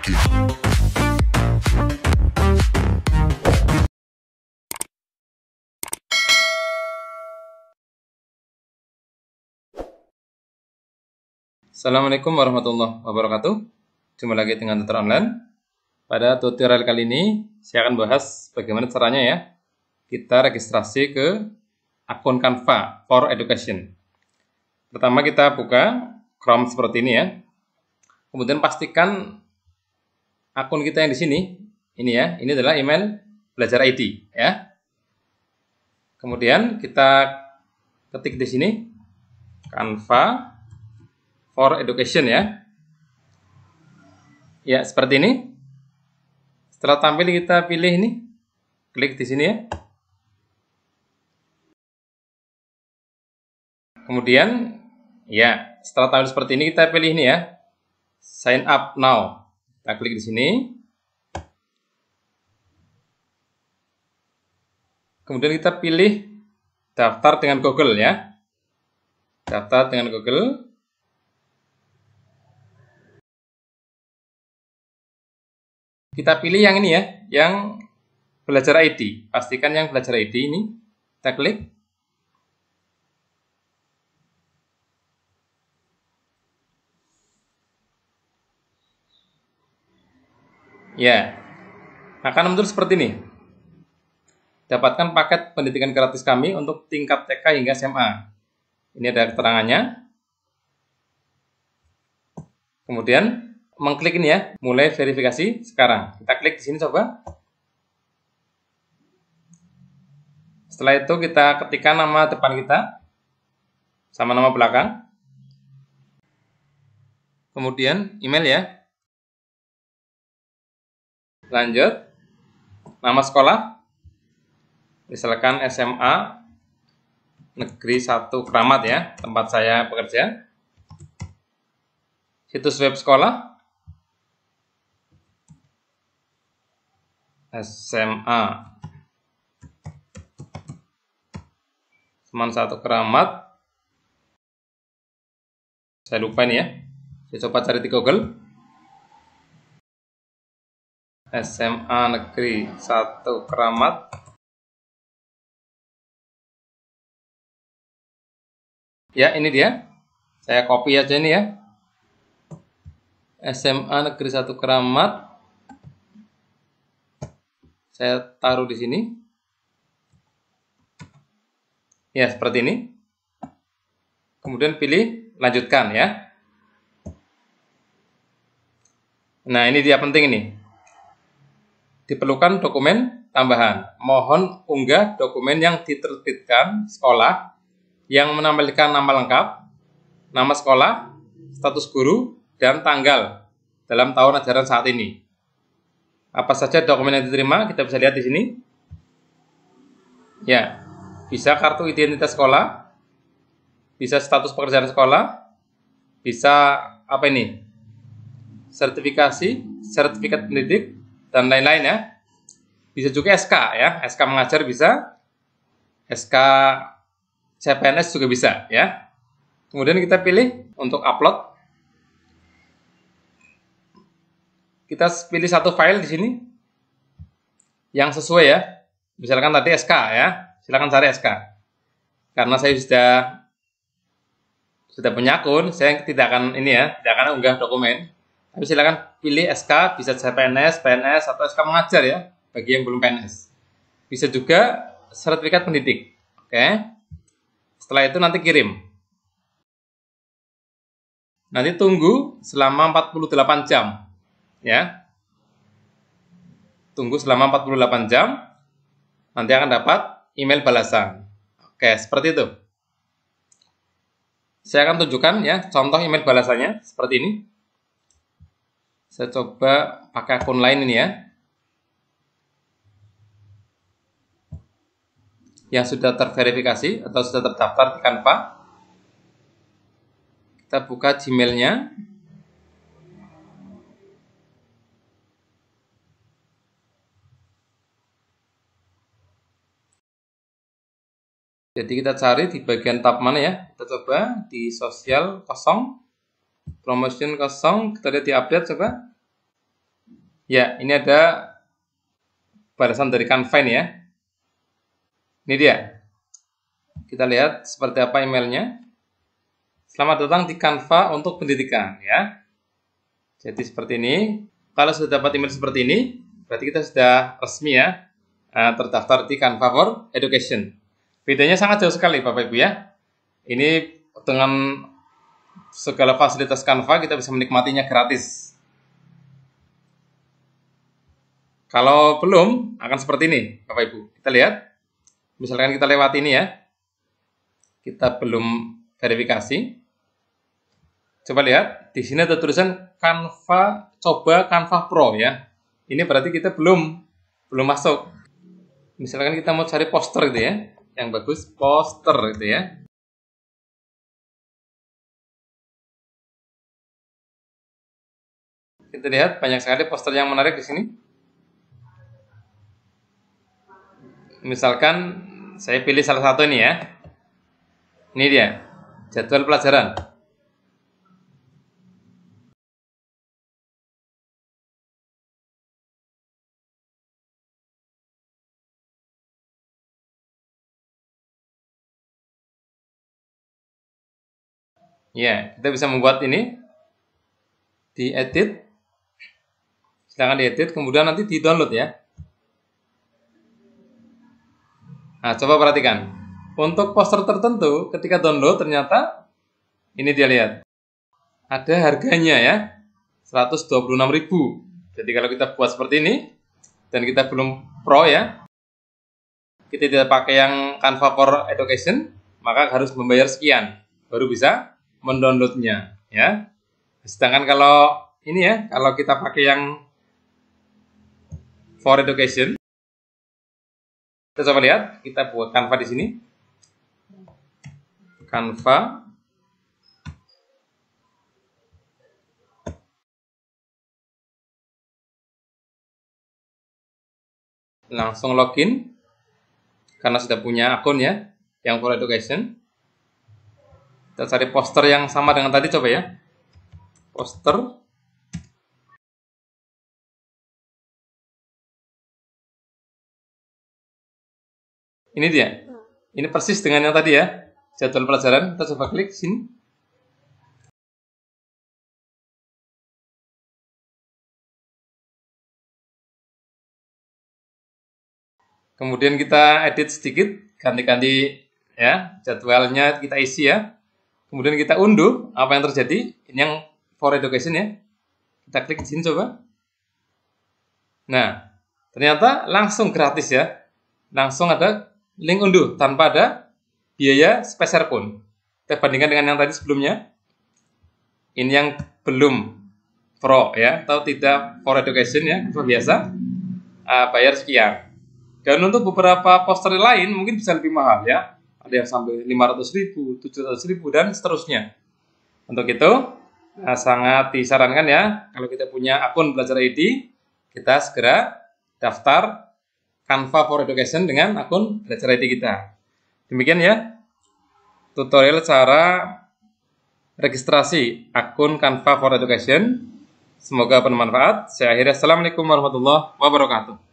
aqui. Assalamualaikum warahmatullahi wabarakatuh. Jumpa lagi dengan tutor online. Pada tutorial kali ini, saya akan bahas bagaimana caranya ya kita registrasi ke akun Canva for Education. Pertama kita buka Chrome seperti ini ya. Kemudian pastikan akun kita yang di sini, ini ya, ini adalah email belajar ID ya. Kemudian kita ketik di sini Canva for education ya. Ya, seperti ini. Setelah tampil kita pilih ini. Klik di sini ya. Kemudian ya, setelah tampil seperti ini kita pilih ini ya. Sign up now. Kita klik di sini. Kemudian kita pilih daftar dengan Google ya. Daftar dengan Google. Kita pilih yang ini ya, yang belajar ID. Pastikan yang belajar ID ini. Kita klik. Ya. Nah, karena seperti ini. Dapatkan paket pendidikan gratis kami untuk tingkat TK hingga SMA. Ini ada keterangannya. Kemudian mengklik ini ya, mulai verifikasi sekarang. Kita klik di sini coba. Setelah itu kita ketikkan nama depan kita sama nama belakang. Kemudian email ya, Lanjut. Nama sekolah? Misalkan SMA Negeri 1 Keramat ya, tempat saya bekerja. Situs web sekolah? SMA teman satu keramat. Saya lupa ini ya. Saya coba cari di Google. SMA Negeri 1 Keramat Ya, ini dia. Saya copy aja ini ya. SMA Negeri 1 Keramat. Saya taruh di sini. Ya, seperti ini. Kemudian pilih lanjutkan ya. Nah, ini dia penting ini diperlukan dokumen tambahan. Mohon unggah dokumen yang diterbitkan sekolah yang menampilkan nama lengkap, nama sekolah, status guru, dan tanggal dalam tahun ajaran saat ini. Apa saja dokumen yang diterima kita bisa lihat di sini. Ya, bisa kartu identitas sekolah, bisa status pekerjaan sekolah, bisa apa ini? Sertifikasi, sertifikat pendidik, dan lain-lain ya. Bisa juga SK ya, SK mengajar bisa, SK CPNS juga bisa ya. Kemudian kita pilih untuk upload. Kita pilih satu file di sini yang sesuai ya. Misalkan tadi SK ya, silakan cari SK. Karena saya sudah sudah punya akun, saya tidak akan ini ya, tidak akan unggah dokumen tapi silakan pilih SK, bisa CPNS, PNS, atau SK mengajar ya, bagi yang belum PNS. Bisa juga sertifikat pendidik. Oke. Okay. Setelah itu nanti kirim. Nanti tunggu selama 48 jam. Ya. Tunggu selama 48 jam. Nanti akan dapat email balasan. Oke, okay, seperti itu. Saya akan tunjukkan ya contoh email balasannya seperti ini. Saya coba pakai akun lain ini ya. Yang sudah terverifikasi atau sudah terdaftar di Canva. Kita buka Gmailnya. Jadi kita cari di bagian tab mana ya? Kita coba di sosial kosong promotion kosong kita lihat di update coba ya ini ada barisan dari Canvine ya ini dia kita lihat seperti apa emailnya selamat datang di Canva untuk pendidikan ya jadi seperti ini kalau sudah dapat email seperti ini berarti kita sudah resmi ya eh, terdaftar di Canva for Education bedanya sangat jauh sekali Bapak Ibu ya ini dengan segala fasilitas Canva kita bisa menikmatinya gratis. Kalau belum, akan seperti ini, Bapak Ibu. Kita lihat. Misalkan kita lewat ini ya. Kita belum verifikasi. Coba lihat, di sini ada tulisan Canva, coba Canva Pro ya. Ini berarti kita belum belum masuk. Misalkan kita mau cari poster gitu ya, yang bagus poster gitu ya. Kita lihat banyak sekali poster yang menarik di sini. Misalkan saya pilih salah satu ini ya. Ini dia, jadwal pelajaran. Ya, kita bisa membuat ini di edit Silahkan diedit, kemudian nanti di-download ya. Nah, coba perhatikan. Untuk poster tertentu, ketika download ternyata ini dia lihat. Ada harganya ya, 126.000. Jadi kalau kita buat seperti ini dan kita belum pro ya, kita tidak pakai yang Canva for Education, maka harus membayar sekian baru bisa mendownloadnya ya. Sedangkan kalau ini ya, kalau kita pakai yang for education. Kita coba lihat, kita buat kanva di sini. kanva, langsung login karena sudah punya akun ya yang for education kita cari poster yang sama dengan tadi coba ya poster Ini dia. Hmm. Ini persis dengan yang tadi ya. Jadwal pelajaran. Kita coba klik sini. Kemudian kita edit sedikit, ganti-ganti ya jadwalnya kita isi ya. Kemudian kita unduh apa yang terjadi. Ini yang for education ya. Kita klik sini coba. Nah, ternyata langsung gratis ya. Langsung ada link unduh tanpa ada biaya sepeser pun. Kita bandingkan dengan yang tadi sebelumnya. Ini yang belum pro ya atau tidak for education ya biasa uh, bayar sekian. Dan untuk beberapa poster lain mungkin bisa lebih mahal ya. Ada yang sampai 500 ribu, 700 ribu, dan seterusnya. Untuk itu, nah, sangat disarankan ya, kalau kita punya akun Belajar ID, kita segera daftar Canva for Education dengan akun Belajar ID kita. Demikian ya tutorial cara registrasi akun Canva for Education. Semoga bermanfaat. Saya akhiri. Assalamualaikum warahmatullahi wabarakatuh.